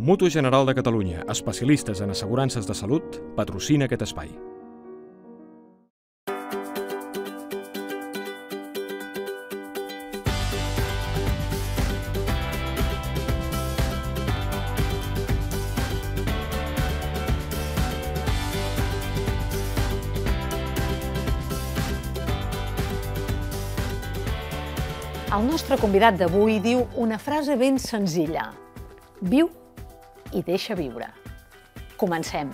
Mutu General de Catalunya, especialistes en assegurances de salut, patrocina aquest espai. El nostre convidat d'avui diu una frase ben senzilla. Viu i deixa viure. Comencem!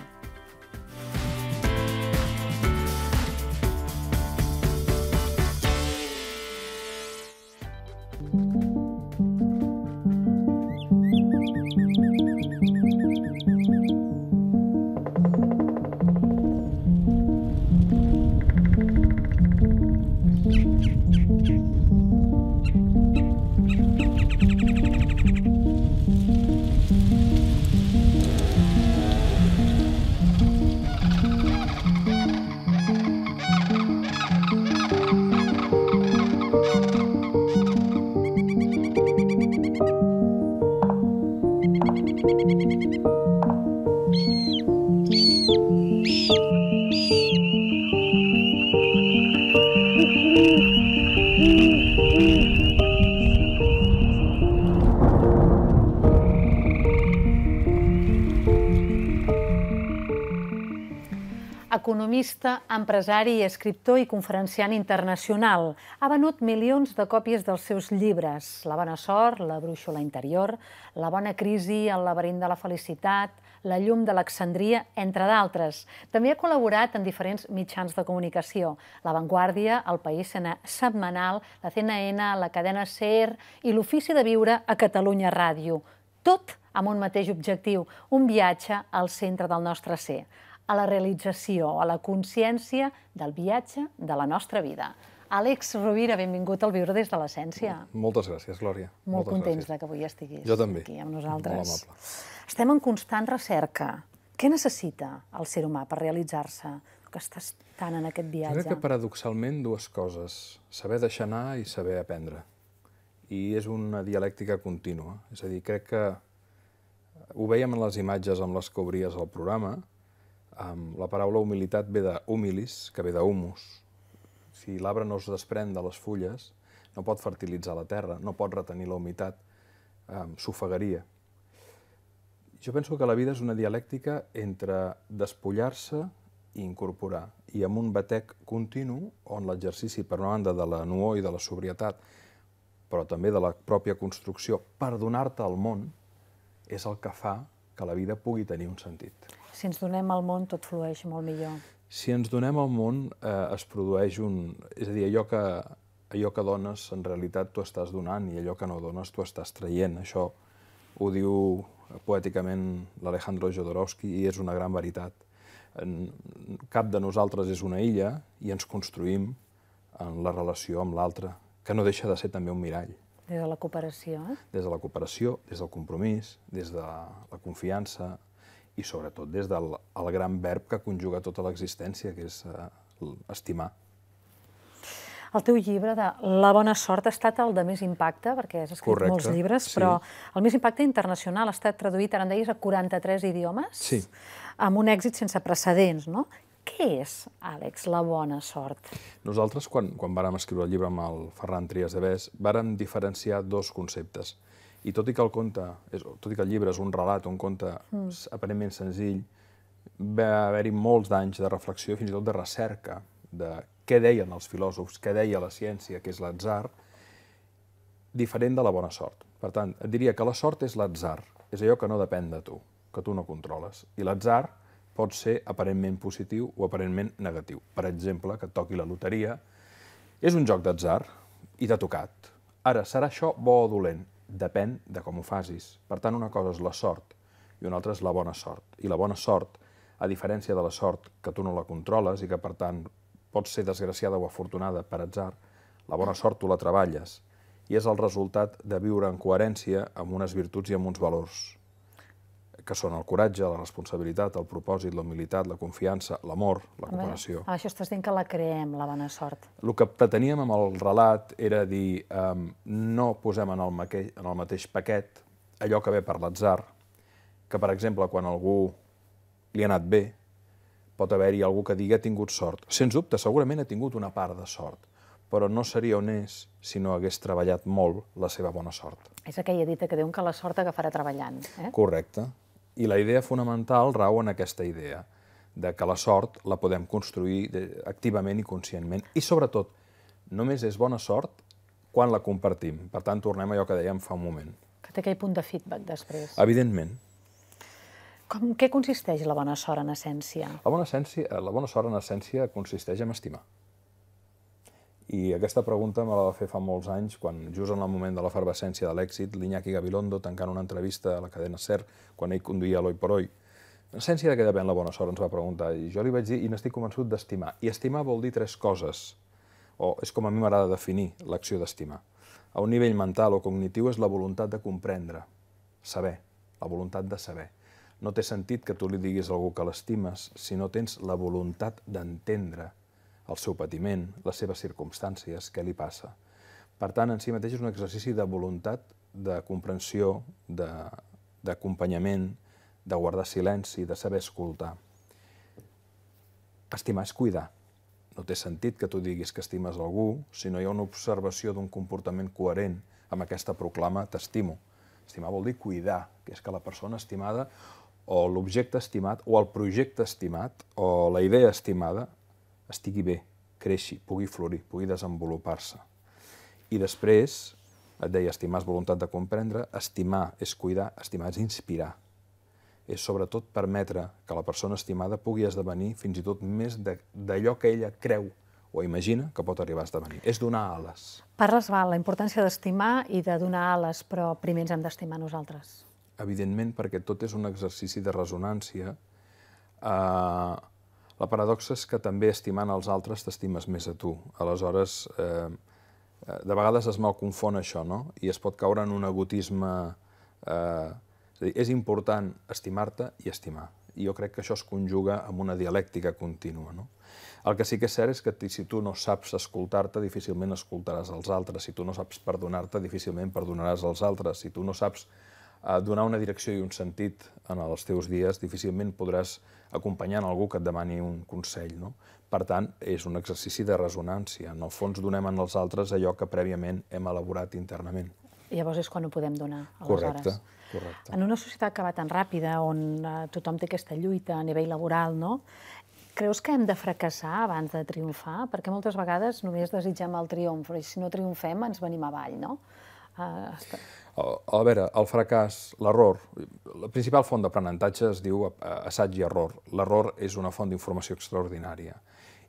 empresari, escriptor i conferenciant internacional. Ha venut milions de còpies dels seus llibres, La bona sort, La bruixola interior, La bona crisi, El laberint de la felicitat, La llum d'Alexandria, entre d'altres. També ha col·laborat en diferents mitjans de comunicació, La Vanguardia, El País Setmanal, la CNN, la cadena SER i l'Ofici de Viure a Catalunya Ràdio. Tot amb un mateix objectiu, un viatge al centre del nostre ser a la realització, a la consciència del viatge de la nostra vida. Àlex Rovira, benvingut al Viure des de l'Essència. Moltes gràcies, Glòria. Molt Moltes contents gràcies. que avui estiguis jo també. aquí amb nosaltres. Molt amable. Estem en constant recerca. Què necessita el ser humà per realitzar-se? Que estàs tant en aquest viatge. Jo crec que paradoxalment dues coses. Saber deixar anar i saber aprendre. I és una dialèctica contínua. És a dir, crec que ho veiem en les imatges amb les que obries el programa, um, la paraula humilitat ve de humilis, que ve de humus. Si l'arbre no es desprèn de les fulles, no pot fertilitzar la terra, no pot retenir la humitat, um, s'ofegaria. Jo penso que la vida és una dialèctica entre despullar-se i incorporar, i amb un batec continu on l'exercici, per una banda, de la nuor i de la sobrietat, però també de la pròpia construcció, per donar-te al món, és el que fa que la vida pugui tenir un sentit. Si ens donem al món, tot flueix molt millor. Si ens donem al món, eh, es produeix un... És a dir, allò que, allò que dones, en realitat tu estàs donant, i allò que no dones, tu estàs traient. Això ho diu poèticament l'Alejandro Jodorowsky i és una gran veritat. En, cap de nosaltres és una illa i ens construïm en la relació amb l'altre, que no deixa de ser també un mirall. Des de la cooperació, eh? Des de la cooperació, des del compromís, des de la confiança, i sobretot des del el gran verb que conjuga tota l'existència, que és eh, estimar. El teu llibre de La bona sort ha estat el de més impacte, perquè has escrit Correcte, molts llibres, sí. però el més impacte internacional ha estat traduït, ara en deies, a 43 idiomes, sí. amb un èxit sense precedents, no? Què és, Àlex, la bona sort? Nosaltres, quan, quan vàrem escriure el llibre amb el Ferran Trias de Bes, vàrem diferenciar dos conceptes. I tot i que el conte, és, tot i que el llibre és un relat, un conte mm. aparentment senzill, va haver-hi molts d'anys de reflexió, fins i tot de recerca, de què deien els filòsofs, què deia la ciència, que és l'atzar, diferent de la bona sort. Per tant, et diria que la sort és l'atzar, és allò que no depèn de tu, que tu no controles. I l'atzar pot ser aparentment positiu o aparentment negatiu. Per exemple, que et toqui la loteria. És un joc d'atzar i t'ha tocat. Ara, serà això bo o dolent? depèn de com ho facis. Per tant, una cosa és la sort i una altra és la bona sort. I la bona sort, a diferència de la sort que tu no la controles i que, per tant, pots ser desgraciada o afortunada per atzar, la bona sort tu la treballes i és el resultat de viure en coherència amb unes virtuts i amb uns valors que són el coratge, la responsabilitat, el propòsit, la humilitat, la confiança, l'amor, la cooperació. Amb això estàs dient que la creem, la bona sort. El que preteníem amb el relat era dir um, no posem en el, mateix, en el mateix paquet allò que ve per l'atzar, que, per exemple, quan algú li ha anat bé, pot haver-hi algú que digui ha tingut sort. Sens dubte, segurament ha tingut una part de sort, però no seria on és si no hagués treballat molt la seva bona sort. És aquella dita que diuen que la sort agafarà treballant. Eh? Correcte. I la idea fonamental rau en aquesta idea, de que la sort la podem construir eh, activament i conscientment. I sobretot, només és bona sort quan la compartim. Per tant, tornem a allò que dèiem fa un moment. Que té aquell punt de feedback després. Evidentment. Com, què consisteix la bona sort en essència? La bona, essència, la bona sort en essència consisteix en estimar. I aquesta pregunta me la va fer fa molts anys, quan just en el moment de l'efervescència de l'èxit, l'Iñaki Gabilondo, tancant una entrevista a la cadena SER, quan ell conduïa l'Oi per Oi, en essència de què depèn la bona sort, ens va preguntar, i jo li vaig dir, i n'estic convençut d'estimar. I estimar vol dir tres coses, o és com a mi m'agrada definir l'acció d'estimar. A un nivell mental o cognitiu és la voluntat de comprendre, saber, la voluntat de saber. No té sentit que tu li diguis a algú que l'estimes si no tens la voluntat d'entendre el seu patiment, les seves circumstàncies, què li passa. Per tant, en si mateix és un exercici de voluntat, de comprensió, d'acompanyament, de, de guardar silenci, de saber escoltar. Estimar és cuidar. No té sentit que tu diguis que estimes algú si no hi ha una observació d'un comportament coherent amb aquesta proclama t'estimo. Estimar vol dir cuidar, que és que la persona estimada o l'objecte estimat o el projecte estimat o la idea estimada estigui bé, creixi, pugui florir, pugui desenvolupar-se. I després, et deia, estimar és voluntat de comprendre, estimar és cuidar, estimar és inspirar. És sobretot permetre que la persona estimada pugui esdevenir fins i tot més d'allò que ella creu o imagina que pot arribar a esdevenir. És donar ales. Parles, Val, la importància d'estimar i de donar ales, però primer ens hem d'estimar nosaltres. Evidentment, perquè tot és un exercici de resonància eh, la paradoxa és que també estimant els altres t'estimes més a tu. Aleshores, eh, eh, de vegades es mal confon això, no? I es pot caure en un egotisme... Eh, és, dir, és important estimar-te i estimar. I jo crec que això es conjuga amb una dialèctica contínua, no? El que sí que és cert és que si tu no saps escoltar-te, difícilment escoltaràs els altres. Si tu no saps perdonar-te, difícilment perdonaràs els altres. Si tu no saps eh, donar una direcció i un sentit en els teus dies, difícilment podràs acompanyant algú que et demani un consell. No? Per tant, és un exercici de resonància. En el fons donem en els altres allò que prèviament hem elaborat internament. Llavors és quan ho podem donar, aleshores. Correcte, correcte. En una societat que va tan ràpida, on eh, tothom té aquesta lluita a nivell laboral, no? creus que hem de fracassar abans de triomfar? Perquè moltes vegades només desitgem el triomf, i si no triomfem ens venim avall, no? ha ah, A veure, el fracàs, l'error, la principal font d'aprenentatge es diu eh, assaig i error. L'error és una font d'informació extraordinària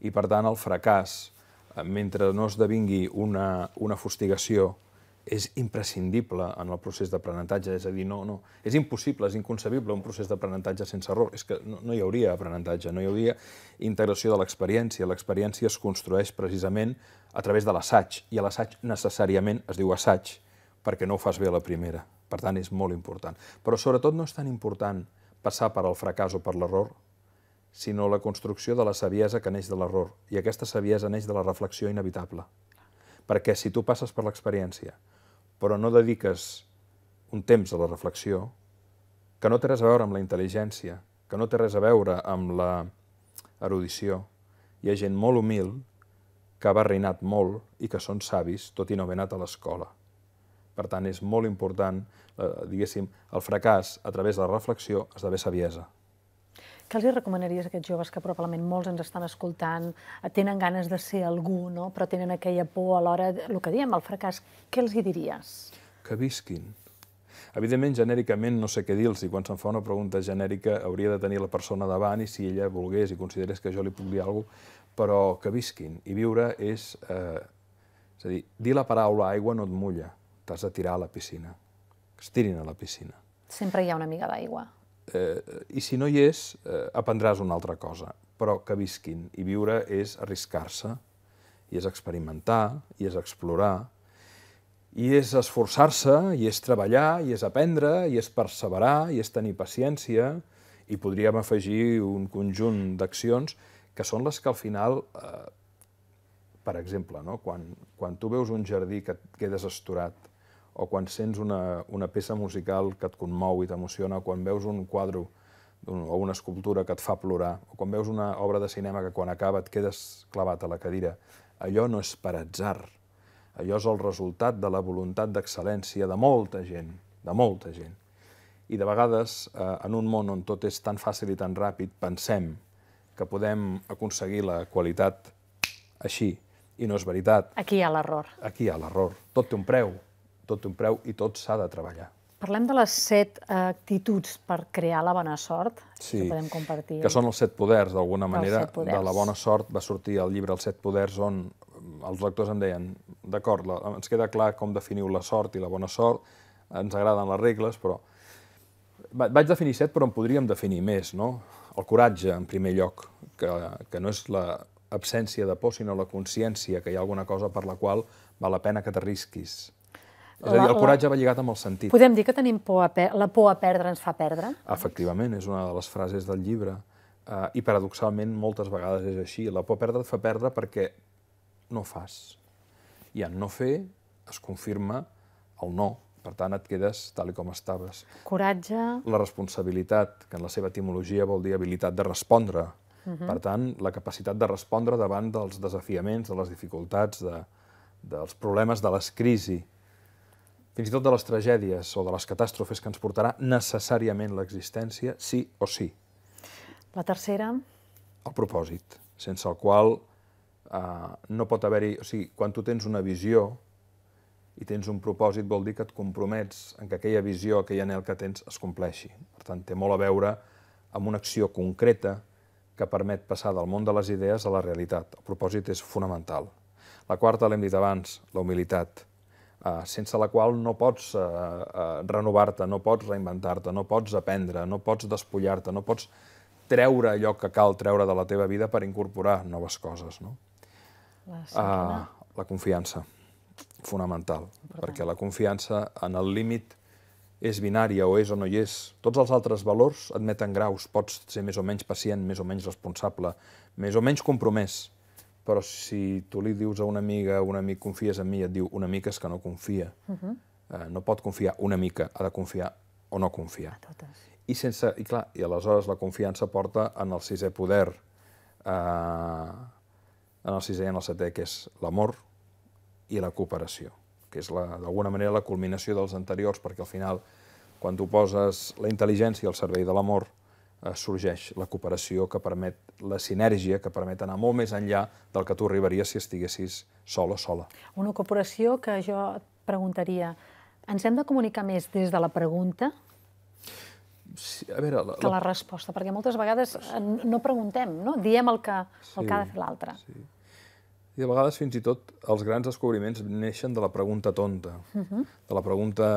i, per tant, el fracàs, eh, mentre no esdevingui una, una fustigació, és imprescindible en el procés d'aprenentatge, és a dir, no, no, és impossible, és inconcebible un procés d'aprenentatge sense error, és que no, no hi hauria aprenentatge, no hi hauria integració de l'experiència, l'experiència es construeix precisament a través de l'assaig, i l'assaig necessàriament es diu assaig, perquè no ho fas bé a la primera. Per tant, és molt important. Però sobretot no és tan important passar per al fracàs o per l'error, sinó la construcció de la saviesa que neix de l'error. I aquesta saviesa neix de la reflexió inevitable. Perquè si tu passes per l'experiència, però no dediques un temps a la reflexió, que no té res a veure amb la intel·ligència, que no té res a veure amb la erudició. Hi ha gent molt humil que ha barrinat molt i que són savis, tot i no haver anat a l'escola. Per tant, és molt important, eh, diguéssim, el fracàs a través de la reflexió esdevé saviesa. Què els recomanaries a aquests joves que probablement molts ens estan escoltant, eh, tenen ganes de ser algú, no? però tenen aquella por a l'hora, el que diem, el fracàs, què els hi diries? Que visquin. Evidentment, genèricament, no sé què dir-los, i quan se'n fa una pregunta genèrica hauria de tenir la persona davant i si ella volgués i considerés que jo li puc dir alguna cosa, però que visquin. I viure és... Eh, és a dir, dir la paraula aigua no et mulla, t'has de tirar a la piscina. Que es tirin a la piscina. Sempre hi ha una mica d'aigua. Eh, I si no hi és, eh, aprendràs una altra cosa, però que visquin. I viure és arriscar-se, i és experimentar, i és explorar, i és esforçar-se, i és treballar, i és aprendre, i és perseverar, i és tenir paciència, i podríem afegir un conjunt d'accions que són les que al final, eh, per exemple, no? quan, quan tu veus un jardí que et quedes estorat o quan sents una, una peça musical que et conmou i t'emociona, quan veus un quadre un, o una escultura que et fa plorar, o quan veus una obra de cinema que quan acaba et quedes clavat a la cadira, allò no és per atzar. Allò és el resultat de la voluntat d'excel·lència de molta gent, de molta gent. I de vegades, eh, en un món on tot és tan fàcil i tan ràpid, pensem que podem aconseguir la qualitat així, i no és veritat. Aquí hi ha l'error. Aquí hi ha l'error. Tot té un preu tot un preu i tot s'ha de treballar. Parlem de les set actituds per crear la bona sort, sí, que podem compartir. que són els set poders, d'alguna manera. De la bona sort va sortir el llibre Els set poders, on els lectors em deien, d'acord, ens queda clar com definiu la sort i la bona sort, ens agraden les regles, però... Vaig definir set, però en podríem definir més, no? El coratge, en primer lloc, que, que no és la absència de por, sinó la consciència que hi ha alguna cosa per la qual val la pena que t'arrisquis és a dir, el coratge va lligat amb el sentit. Podem dir que tenim por a la por a perdre ens fa perdre? Efectivament, és una de les frases del llibre. Uh, I paradoxalment moltes vegades és així. La por a perdre et fa perdre perquè no fas. I en no fer es confirma el no. Per tant, et quedes tal com estaves. Coratge... La responsabilitat, que en la seva etimologia vol dir habilitat de respondre. Uh mhm. -huh. Per tant, la capacitat de respondre davant dels desafiaments, de les dificultats, de, dels problemes, de les crisis fins i tot de les tragèdies o de les catàstrofes que ens portarà necessàriament l'existència, sí o sí. La tercera? El propòsit, sense el qual eh, no pot haver-hi... O sigui, quan tu tens una visió i tens un propòsit, vol dir que et compromets en que aquella visió, aquell anel que tens, es compleixi. Per tant, té molt a veure amb una acció concreta que permet passar del món de les idees a la realitat. El propòsit és fonamental. La quarta l'hem dit abans, la humilitat eh, sense la qual no pots uh, renovar-te, no pots reinventar-te, no pots aprendre, no pots despullar-te, no pots treure allò que cal treure de la teva vida per incorporar noves coses. No? La, uh, la confiança, fonamental, Important. perquè la confiança en el límit és binària o és o no hi és. Tots els altres valors admeten graus, pots ser més o menys pacient, més o menys responsable, més o menys compromès, però si tu li dius a una amiga, un amic, confies en mi, et diu una mica és que no confia. Uh mhm. -huh. eh, no pot confiar una mica, ha de confiar o no confiar. A totes. I, sense, I clar, i aleshores la confiança porta en el sisè poder, eh, en el sisè i en el setè, que és l'amor i la cooperació, que és d'alguna manera la culminació dels anteriors, perquè al final, quan tu poses la intel·ligència al servei de l'amor, Eh, sorgeix la cooperació que permet la sinergia, que permet anar molt més enllà del que tu arribaries si estiguessis sol o sola. Una cooperació que jo et preguntaria, ens hem de comunicar més des de la pregunta sí, a veure, la, que la, la resposta? Perquè moltes vegades no preguntem, no? diem el que, sí, el que ha de fer l'altre. Sí. I de vegades, fins i tot, els grans descobriments neixen de la pregunta tonta, uh -huh. de la pregunta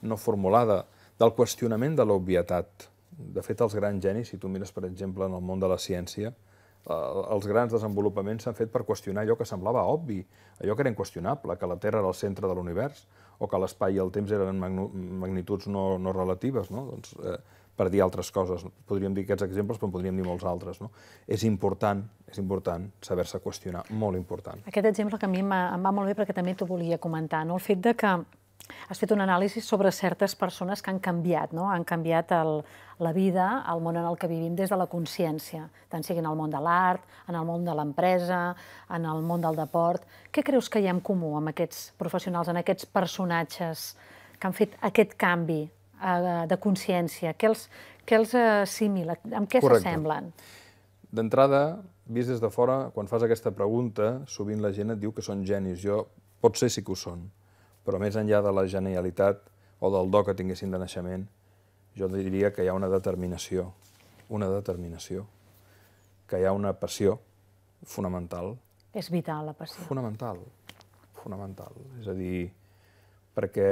no formulada, del qüestionament de l'obvietat de fet, els grans genis, si tu mires, per exemple, en el món de la ciència, eh, els grans desenvolupaments s'han fet per qüestionar allò que semblava obvi, allò que era inqüestionable, que la Terra era el centre de l'univers, o que l'espai i el temps eren magnituds no, no relatives, no? Doncs, eh, per dir altres coses. Podríem dir aquests exemples, però en podríem dir molts altres. No? És important, és important saber-se qüestionar, molt important. Aquest exemple que a mi em va molt bé perquè també t'ho volia comentar, no? el fet de que Has fet un anàlisi sobre certes persones que han canviat, no? han canviat el, la vida, el món en el que vivim des de la consciència, tant sigui en el món de l'art, en el món de l'empresa, en el món del deport. Què creus que hi ha en comú amb aquests professionals, en aquests personatges que han fet aquest canvi eh, de consciència? Què els, què els assimila? Amb què s'assemblen? D'entrada, vist des de fora, quan fas aquesta pregunta, sovint la gent et diu que són genis. Jo potser sí que ho són però més enllà de la genialitat o del do que tinguessin de naixement, jo diria que hi ha una determinació, una determinació, que hi ha una passió fonamental. És vital, la passió. Fonamental, fonamental. És a dir, perquè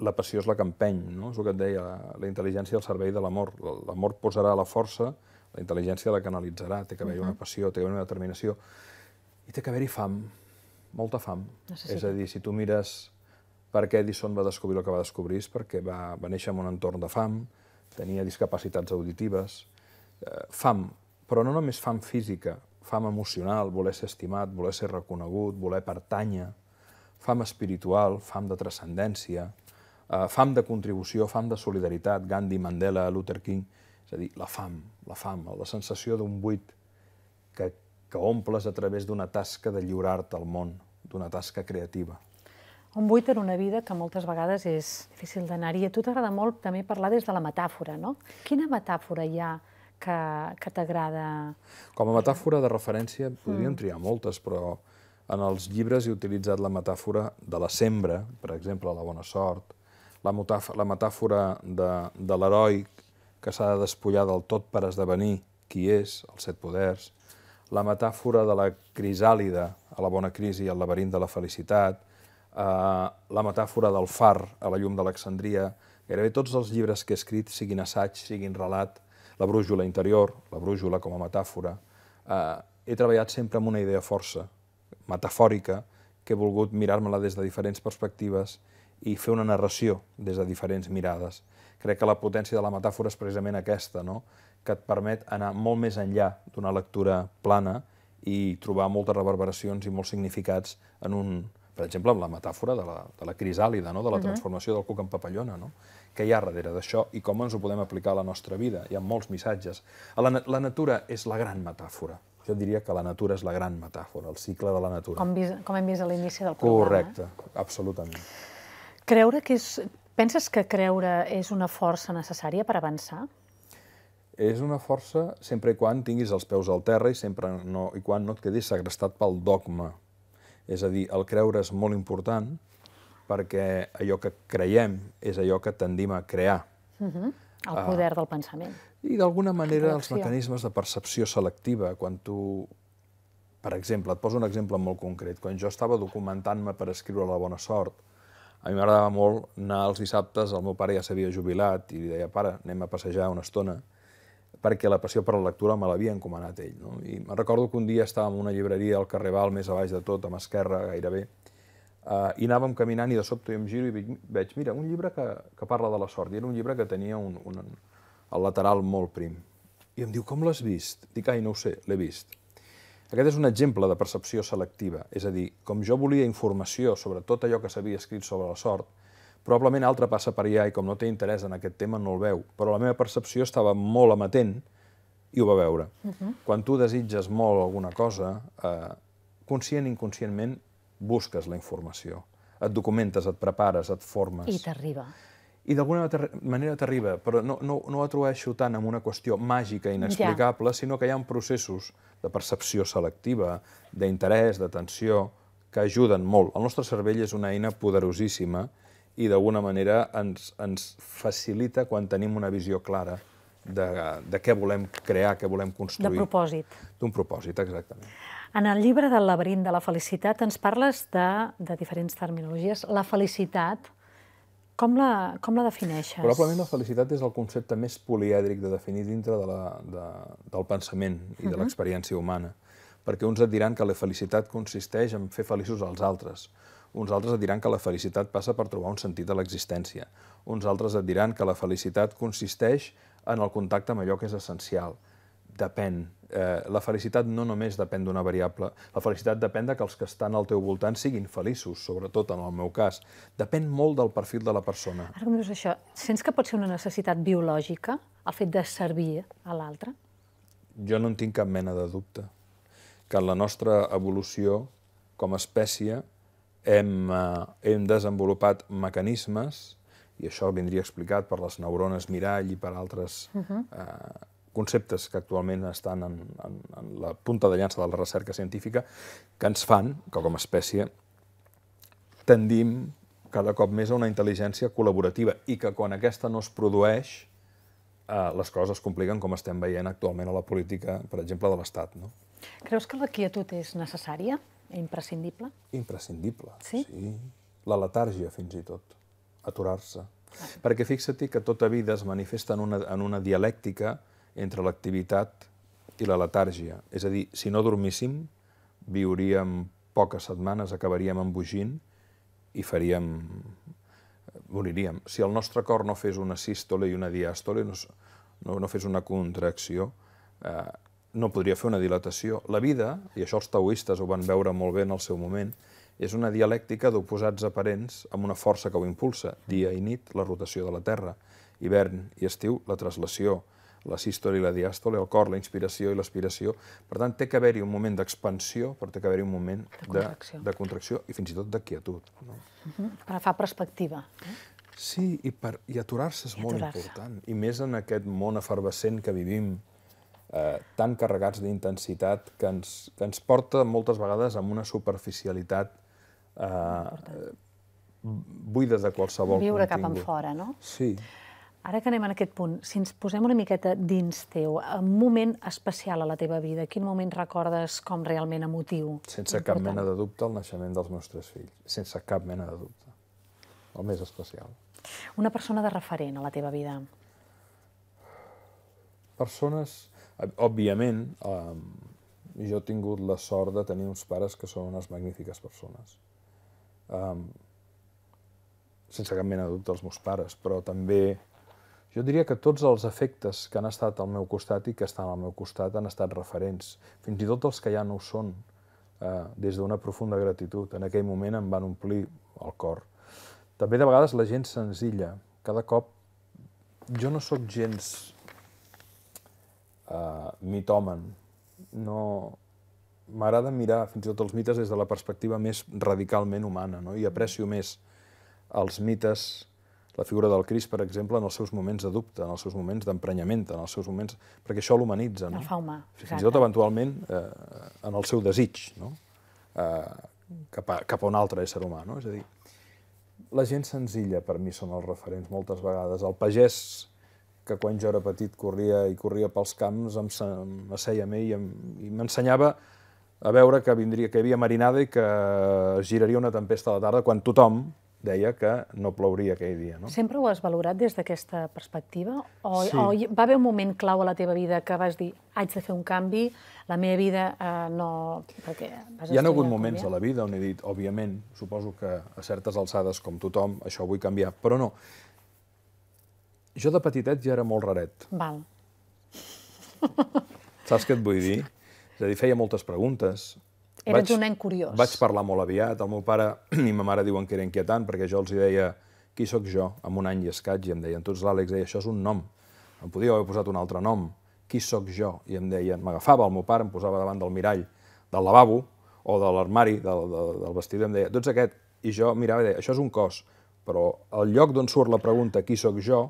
la passió és la que empeny, no? és el que et deia, la, la intel·ligència al servei de l'amor. L'amor posarà la força, la intel·ligència la canalitzarà, té que haver-hi uh -huh. una passió, té que haver-hi una determinació, i té que haver-hi fam, molta fam. Necessita. És a dir, si tu mires per què Edison va descobrir el que va descobrir és perquè va, va néixer en un entorn de fam, tenia discapacitats auditives, eh, fam, però no només fam física, fam emocional, voler ser estimat, voler ser reconegut, voler pertànyer, fam espiritual, fam de transcendència, eh, fam de contribució, fam de solidaritat, Gandhi, Mandela, Luther King, és a dir, la fam, la fam, la sensació d'un buit que que omples a través d'una tasca de lliurar-te al món, d'una tasca creativa. Un buit en una vida que moltes vegades és difícil danar I A tu t'agrada molt també parlar des de la metàfora, no? Quina metàfora hi ha que, que t'agrada? Com a metàfora de referència mm. podríem triar moltes, però en els llibres he utilitzat la metàfora de la sembra, per exemple, la bona sort, la, la metàfora de, de l'heroi que s'ha de despullar del tot per esdevenir qui és, els set poders, la metàfora de la crisàlida a la bona crisi i al laberint de la felicitat, eh, la metàfora del far a la llum d'Alexandria, gairebé tots els llibres que he escrit, siguin assaig, siguin relat, la brújula interior, la brújula com a metàfora, eh, he treballat sempre amb una idea força, metafòrica, que he volgut mirar-me-la des de diferents perspectives i fer una narració des de diferents mirades. Crec que la potència de la metàfora és precisament aquesta, no? que et permet anar molt més enllà d'una lectura plana i trobar moltes reverberacions i molts significats en un, per exemple, amb la metàfora de la, de la crisàlida, no? de la mhm. transformació del cuc en papallona, no? què hi ha darrere d'això i com ens ho podem aplicar a la nostra vida. Hi ha molts missatges. La, la natura és la gran metàfora. Jo diria que la natura és la gran metàfora, el cicle de la natura. Com, vis, com hem vist a l'inici del programa. Correcte, eh? absolutament. Creure que és... Penses que creure és una força necessària per avançar? és una força sempre i quan tinguis els peus al terra i sempre no, i quan no et quedis segrestat pel dogma. És a dir, el creure és molt important perquè allò que creiem és allò que tendim a crear. Uh mhm. -huh. El ah. poder uh, del pensament. I d'alguna manera els mecanismes de percepció selectiva, quan tu per exemple, et poso un exemple molt concret. Quan jo estava documentant-me per escriure La bona sort, a mi m'agradava molt anar els dissabtes, el meu pare ja s'havia jubilat, i li deia, pare, anem a passejar una estona, perquè la passió per la lectura me l'havia encomanat ell. No? I me recordo que un dia estàvem en una llibreria al carrer Val, més a baix de tot, amb esquerra gairebé, eh, i anàvem caminant i de sobte em giro i veig, mira, un llibre que, que parla de la sort, i era un llibre que tenia un, un, el lateral molt prim. I em diu, com l'has vist? Dic, ai, no ho sé, l'he vist. Aquest és un exemple de percepció selectiva, és a dir, com jo volia informació sobre tot allò que s'havia escrit sobre la sort, Probablement altre passa per allà i com no té interès en aquest tema no el veu, però la meva percepció estava molt amatent i ho va veure. Uh mhm. -huh. Quan tu desitges molt alguna cosa, eh, conscient i inconscientment busques la informació, et documentes, et prepares, et formes. I t'arriba. I d'alguna manera t'arriba, però no, no, no ho atribueixo tant amb una qüestió màgica, i inexplicable, ja. sinó que hi ha processos de percepció selectiva, d'interès, d'atenció, que ajuden molt. El nostre cervell és una eina poderosíssima i d'alguna manera ens, ens facilita quan tenim una visió clara de, de què volem crear, què volem construir. De propòsit. D'un propòsit, exactament. En el llibre del laberint de la felicitat ens parles de, de diferents terminologies. La felicitat, com la, com la defineixes? Probablement la felicitat és el concepte més polièdric de definir dintre de la, de, del pensament i uh -huh. de mhm. l'experiència humana, perquè uns et diran que la felicitat consisteix en fer feliços als altres, uns altres et diran que la felicitat passa per trobar un sentit a l'existència. Uns altres et diran que la felicitat consisteix en el contacte amb allò que és essencial. Depèn. Eh, la felicitat no només depèn d'una variable. La felicitat depèn de que els que estan al teu voltant siguin feliços, sobretot en el meu cas. Depèn molt del perfil de la persona. Ara que dius això, sents que pot ser una necessitat biològica el fet de servir a l'altre? Jo no en tinc cap mena de dubte. Que en la nostra evolució com a espècie hem, eh, hem desenvolupat mecanismes, i això vindria explicat per les neurones mirall i per altres uh mhm. -huh. eh, conceptes que actualment estan en, en, en la punta de llança de la recerca científica, que ens fan que com a espècie tendim cada cop més a una intel·ligència col·laborativa i que quan aquesta no es produeix eh, les coses es compliquen com estem veient actualment a la política, per exemple, de l'Estat. No? Creus que la quietud és necessària? Imprescindible? Imprescindible, sí. sí. La letàrgia, fins i tot. Aturar-se. Perquè fixa-t'hi que tota vida es manifesta en una, en una dialèctica entre l'activitat i la letàrgia. És a dir, si no dormíssim, viuríem poques setmanes, acabaríem embogint i faríem... moriríem. Si el nostre cor no fes una sístole i una diàstole, no, no, no fes una contracció, eh, no podria fer una dilatació. La vida, i això els taoistes ho van veure molt bé en el seu moment, és una dialèctica d'oposats aparents amb una força que ho impulsa, dia i nit, la rotació de la Terra, hivern i estiu, la traslació, la sístole i la diàstole, el cor, la inspiració i l'aspiració. Per tant, té que haver-hi un moment d'expansió, però té que haver-hi un moment de contracció. De, de contracció i fins i tot de quietud. No? Uh -huh. Agafar perspectiva. Eh? Sí, i, per, i aturar-se és I aturar molt important. I més en aquest món efervescent que vivim, eh, tan carregats d'intensitat que, ens, que ens porta moltes vegades amb una superficialitat eh, buida de qualsevol Viure contingut. cap enfora, no? Sí. Ara que anem en aquest punt, si ens posem una miqueta dins teu, un moment especial a la teva vida, quin moment recordes com realment emotiu? Sense important? cap mena de dubte el naixement dels nostres fills, sense cap mena de dubte. El més especial. Una persona de referent a la teva vida? Persones Òbviament, um, jo he tingut la sort de tenir uns pares que són unes magnífiques persones. Um, sense cap mena de dubte els meus pares, però també jo diria que tots els efectes que han estat al meu costat i que estan al meu costat han estat referents, fins i tot els que ja no ho són, eh, des d'una profunda gratitud. En aquell moment em van omplir el cor. També de vegades la gent senzilla. Cada cop jo no sóc gens uh, mitomen. No... M'agrada mirar fins i tot els mites des de la perspectiva més radicalment humana, no? i aprecio més els mites, la figura del Cris, per exemple, en els seus moments de dubte, en els seus moments d'emprenyament, en els seus moments... perquè això l'humanitza. No? fa humà. Fins exacte. i tot, eventualment, eh, en el seu desig, no? eh, cap, a, cap a un altre ésser humà. No? És a dir, la gent senzilla per mi són els referents moltes vegades. El pagès que quan jo era petit corria i corria pels camps, em, m'asseia a mi i m'ensenyava a veure que vindria, que hi havia marinada i que giraria una tempesta a la tarda quan tothom deia que no plouria aquell dia. No? Sempre ho has valorat des d'aquesta perspectiva? O, sí. o va haver un moment clau a la teva vida que vas dir haig de fer un canvi, la meva vida eh, no... Perquè vas Hi ha hagut moments a la vida on he dit, òbviament, suposo que a certes alçades, com tothom, això vull canviar, però no. Jo de petitet ja era molt raret. Val. Saps què et vull dir? És a dir, feia moltes preguntes. Eres vaig, un nen curiós. Vaig parlar molt aviat. El meu pare i ma mare diuen que era inquietant, perquè jo els deia qui sóc jo, amb un any i escaig, i em deien tots l'Àlex, deia, això és un nom. Em podia haver posat un altre nom. Qui sóc jo? I em deien, m'agafava el meu pare, em posava davant del mirall, del lavabo, o de l'armari, del, del, del vestidor, em deia, tu ets aquest. I jo mirava i deia, això és un cos, però el lloc d'on surt la pregunta qui sóc jo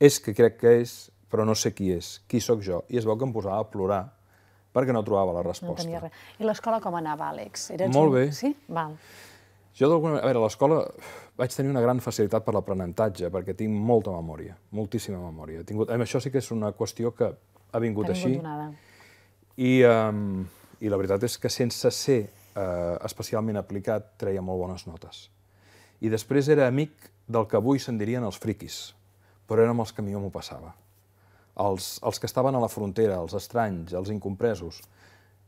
és que crec que és, però no sé qui és, qui sóc jo. I es veu que em posava a plorar perquè no trobava la resposta. No tenia res. I l'escola com anava, Àlex? Eres Molt bé. Sí? Val. Jo, d'alguna manera, a l'escola vaig tenir una gran facilitat per l'aprenentatge, perquè tinc molta memòria, moltíssima memòria. He tingut... Això sí que és una qüestió que ha vingut, així. Donada. I, um, I la veritat és que sense ser eh, especialment aplicat treia molt bones notes. I després era amic del que avui se'n dirien els friquis però era amb els que millor m'ho passava. Els, els que estaven a la frontera, els estranys, els incompresos,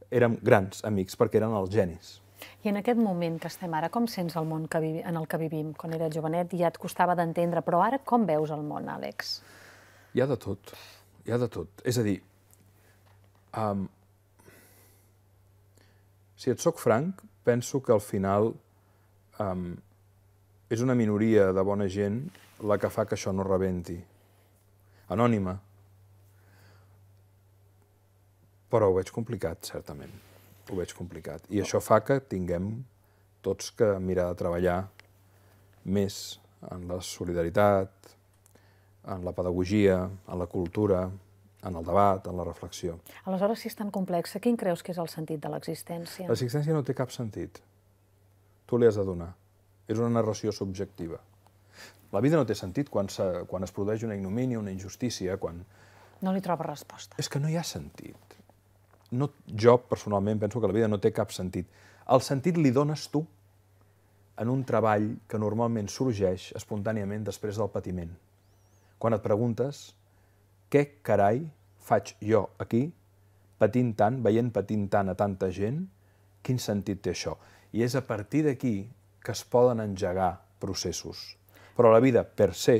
érem grans amics perquè eren els genis. I en aquest moment que estem ara, com sents el món que vivi, en el que vivim? Quan era jovenet ja et costava d'entendre, però ara com veus el món, Àlex? Hi ha de tot, hi ha de tot. És a dir, um, si et sóc franc, penso que al final um, és una minoria de bona gent la que fa que això no rebenti. Anònima. Però ho veig complicat, certament. Ho veig complicat. I això fa que tinguem tots que mirar de treballar més en la solidaritat, en la pedagogia, en la cultura, en el debat, en la reflexió. Aleshores, si és tan complexa, quin creus que és el sentit de l'existència? L'existència no té cap sentit. Tu li has de donar. És una narració subjectiva. La vida no té sentit quan, se, quan es produeix una ignomínia, una injustícia, quan... No li troba resposta. És que no hi ha sentit. No, jo, personalment, penso que la vida no té cap sentit. El sentit li dones tu en un treball que normalment sorgeix espontàniament després del patiment. Quan et preguntes què carai faig jo aquí, patint tant, veient patint tant a tanta gent, quin sentit té això? I és a partir d'aquí que es poden engegar processos però la vida per se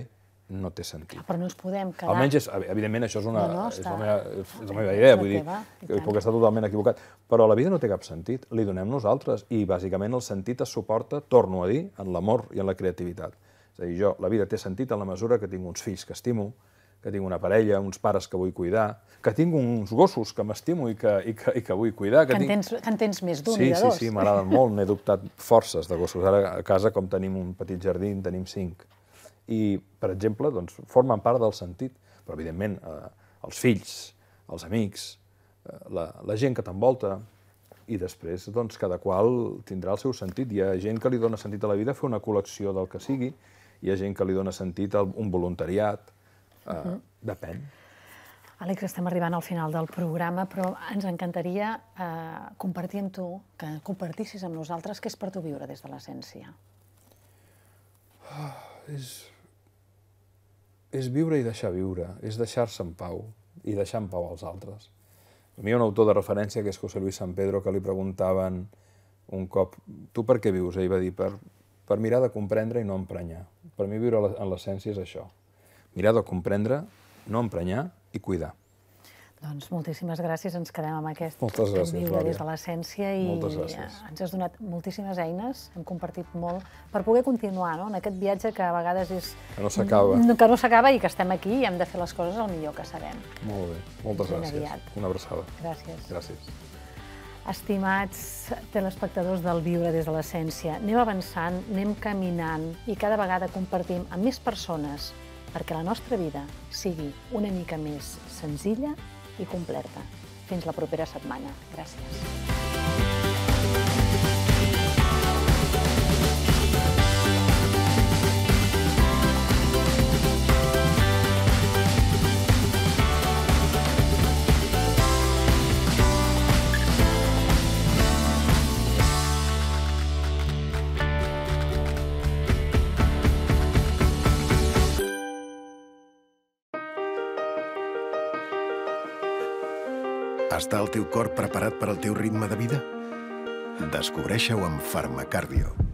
no té sentit. Però no ens podem quedar... Almenys, és, eh, evidentment, això és, una, no, no, està... és, la meva, és la meva idea, la vull teva, dir, puc estar totalment equivocat, però la vida no té cap sentit, li donem nosaltres, i bàsicament el sentit es suporta, torno a dir, en l'amor i en la creativitat. És a dir, jo, la vida té sentit en la mesura que tinc uns fills que estimo, que tinc una parella, uns pares que vull cuidar, que tinc uns gossos que m'estimo i, que, i, que, i que vull cuidar. Que, que, en, tinc... tens, que en tens més d'un sí, i de dos. Sí, sí, m'agraden molt, n'he dubtat forces de gossos. Ara a casa, com tenim un petit jardí, en tenim cinc. I, per exemple, doncs, formen part del sentit, però evidentment eh, els fills, els amics, eh, la, la gent que t'envolta, i després doncs, cada qual tindrà el seu sentit. Hi ha gent que li dona sentit a la vida fer una col·lecció del que sigui, hi ha gent que li dona sentit a un voluntariat, eh, uh mm. -huh. depèn. Àlex, estem arribant al final del programa, però ens encantaria eh, compartir amb tu, que compartissis amb nosaltres, què és per tu viure des de l'essència. Ah, és, és viure i deixar viure, és deixar-se en pau i deixar en pau als altres. A mi hi ha un autor de referència que és José Luis San Pedro que li preguntaven un cop, tu per què vius? Ell va dir, per, per mirar de comprendre i no emprenyar. Per mi viure en l'essència és això, mirar de comprendre, no emprenyar i cuidar. Doncs moltíssimes gràcies, ens quedem amb aquest Moltes gràcies, viure des de l'essència i ens has donat moltíssimes eines, hem compartit molt per poder continuar no? en aquest viatge que a vegades és... Que no s'acaba. Mm, que no s'acaba i que estem aquí i hem de fer les coses el millor que sabem. Molt bé, moltes gràcies. Aviat. Una abraçada. Gràcies. Gràcies. Estimats telespectadors del Viure des de l'Essència, anem avançant, anem caminant i cada vegada compartim amb més persones perquè la nostra vida sigui una mica més senzilla i completa. Fins la propera setmana. Gràcies. està el teu cor preparat per al teu ritme de vida? descobreix ho amb Farmacardio.